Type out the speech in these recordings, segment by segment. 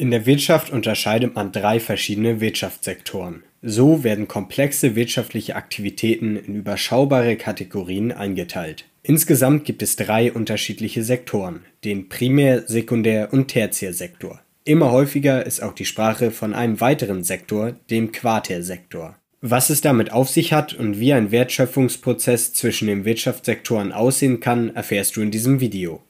In der Wirtschaft unterscheidet man drei verschiedene Wirtschaftssektoren. So werden komplexe wirtschaftliche Aktivitäten in überschaubare Kategorien eingeteilt. Insgesamt gibt es drei unterschiedliche Sektoren, den Primär-, Sekundär- und Tertiärsektor. Immer häufiger ist auch die Sprache von einem weiteren Sektor, dem Quartärsektor. Was es damit auf sich hat und wie ein Wertschöpfungsprozess zwischen den Wirtschaftssektoren aussehen kann, erfährst du in diesem Video.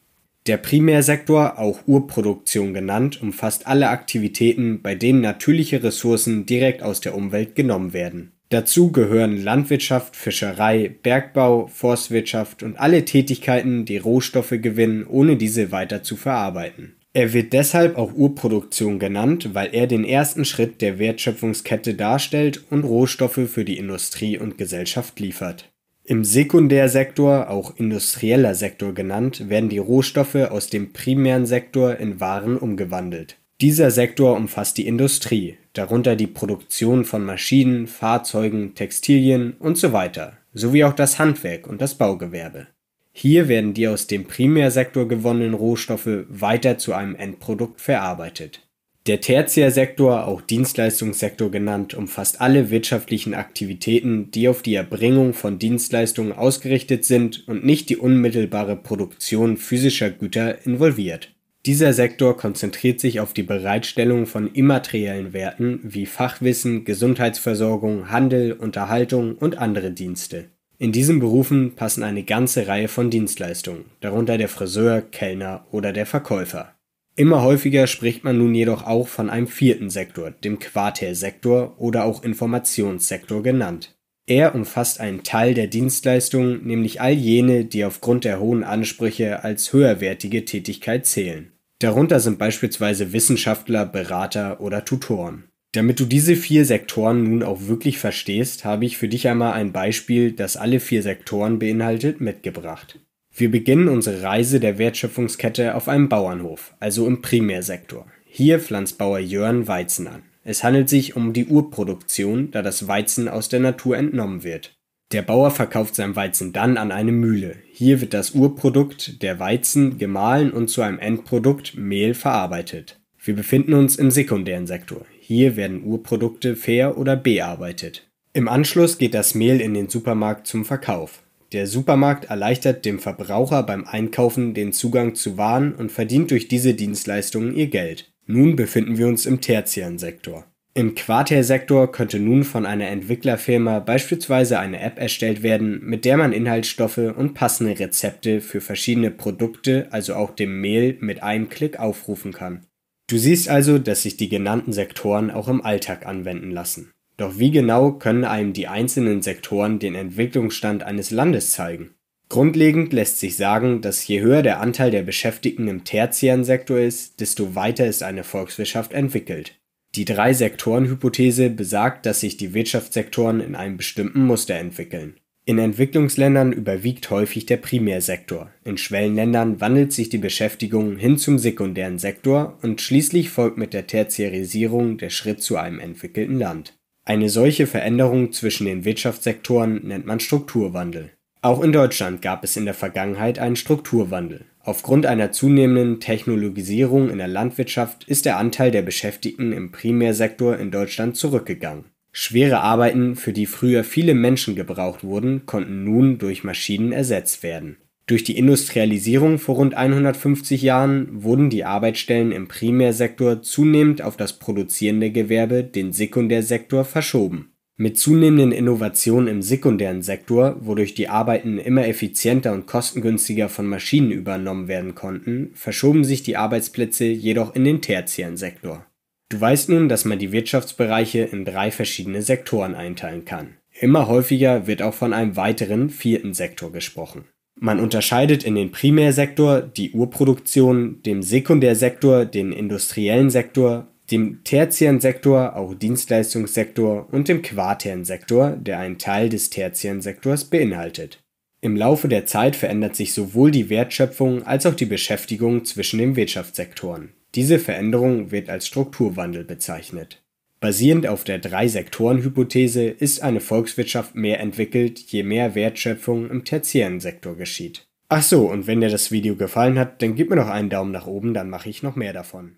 Der Primärsektor, auch Urproduktion genannt, umfasst alle Aktivitäten, bei denen natürliche Ressourcen direkt aus der Umwelt genommen werden. Dazu gehören Landwirtschaft, Fischerei, Bergbau, Forstwirtschaft und alle Tätigkeiten, die Rohstoffe gewinnen, ohne diese weiter zu verarbeiten. Er wird deshalb auch Urproduktion genannt, weil er den ersten Schritt der Wertschöpfungskette darstellt und Rohstoffe für die Industrie und Gesellschaft liefert. Im Sekundärsektor, auch industrieller Sektor genannt, werden die Rohstoffe aus dem primären Sektor in Waren umgewandelt. Dieser Sektor umfasst die Industrie, darunter die Produktion von Maschinen, Fahrzeugen, Textilien und so weiter, sowie auch das Handwerk und das Baugewerbe. Hier werden die aus dem Primärsektor gewonnenen Rohstoffe weiter zu einem Endprodukt verarbeitet der Tertiärsektor, auch Dienstleistungssektor genannt, umfasst alle wirtschaftlichen Aktivitäten, die auf die Erbringung von Dienstleistungen ausgerichtet sind und nicht die unmittelbare Produktion physischer Güter involviert. Dieser Sektor konzentriert sich auf die Bereitstellung von immateriellen Werten wie Fachwissen, Gesundheitsversorgung, Handel, Unterhaltung und andere Dienste. In diesen Berufen passen eine ganze Reihe von Dienstleistungen, darunter der Friseur, Kellner oder der Verkäufer. Immer häufiger spricht man nun jedoch auch von einem vierten Sektor, dem Quartärsektor oder auch Informationssektor genannt. Er umfasst einen Teil der Dienstleistungen, nämlich all jene, die aufgrund der hohen Ansprüche als höherwertige Tätigkeit zählen. Darunter sind beispielsweise Wissenschaftler, Berater oder Tutoren. Damit du diese vier Sektoren nun auch wirklich verstehst, habe ich für dich einmal ein Beispiel, das alle vier Sektoren beinhaltet, mitgebracht. Wir beginnen unsere Reise der Wertschöpfungskette auf einem Bauernhof, also im Primärsektor. Hier pflanzt Bauer Jörn Weizen an. Es handelt sich um die Urproduktion, da das Weizen aus der Natur entnommen wird. Der Bauer verkauft sein Weizen dann an eine Mühle. Hier wird das Urprodukt, der Weizen, gemahlen und zu einem Endprodukt Mehl verarbeitet. Wir befinden uns im sekundären Sektor. Hier werden Urprodukte fair oder bearbeitet. Im Anschluss geht das Mehl in den Supermarkt zum Verkauf. Der Supermarkt erleichtert dem Verbraucher beim Einkaufen den Zugang zu Waren und verdient durch diese Dienstleistungen ihr Geld. Nun befinden wir uns im tertiären Sektor. Im Quartärsektor könnte nun von einer Entwicklerfirma beispielsweise eine App erstellt werden, mit der man Inhaltsstoffe und passende Rezepte für verschiedene Produkte, also auch dem Mehl, mit einem Klick aufrufen kann. Du siehst also, dass sich die genannten Sektoren auch im Alltag anwenden lassen. Doch wie genau können einem die einzelnen Sektoren den Entwicklungsstand eines Landes zeigen? Grundlegend lässt sich sagen, dass je höher der Anteil der Beschäftigten im tertiären Sektor ist, desto weiter ist eine Volkswirtschaft entwickelt. Die Drei-Sektoren-Hypothese besagt, dass sich die Wirtschaftssektoren in einem bestimmten Muster entwickeln. In Entwicklungsländern überwiegt häufig der Primärsektor, in Schwellenländern wandelt sich die Beschäftigung hin zum sekundären Sektor und schließlich folgt mit der Tertiarisierung der Schritt zu einem entwickelten Land. Eine solche Veränderung zwischen den Wirtschaftssektoren nennt man Strukturwandel. Auch in Deutschland gab es in der Vergangenheit einen Strukturwandel. Aufgrund einer zunehmenden Technologisierung in der Landwirtschaft ist der Anteil der Beschäftigten im Primärsektor in Deutschland zurückgegangen. Schwere Arbeiten, für die früher viele Menschen gebraucht wurden, konnten nun durch Maschinen ersetzt werden durch die Industrialisierung vor rund 150 Jahren wurden die Arbeitsstellen im Primärsektor zunehmend auf das produzierende Gewerbe, den Sekundärsektor, verschoben. Mit zunehmenden Innovationen im sekundären Sektor, wodurch die Arbeiten immer effizienter und kostengünstiger von Maschinen übernommen werden konnten, verschoben sich die Arbeitsplätze jedoch in den tertiären Sektor. Du weißt nun, dass man die Wirtschaftsbereiche in drei verschiedene Sektoren einteilen kann. Immer häufiger wird auch von einem weiteren vierten Sektor gesprochen man unterscheidet in den Primärsektor, die Urproduktion, dem Sekundärsektor, den industriellen Sektor, dem tertiären Sektor, auch Dienstleistungssektor, und dem quartären Sektor, der einen Teil des tertiären Sektors beinhaltet. Im Laufe der Zeit verändert sich sowohl die Wertschöpfung als auch die Beschäftigung zwischen den Wirtschaftssektoren. Diese Veränderung wird als Strukturwandel bezeichnet Basierend auf der Drei-Sektoren-Hypothese ist eine Volkswirtschaft mehr entwickelt, je mehr Wertschöpfung im tertiären Sektor geschieht. Ach so, und wenn dir das Video gefallen hat, dann gib mir doch einen Daumen nach oben, dann mache ich noch mehr davon.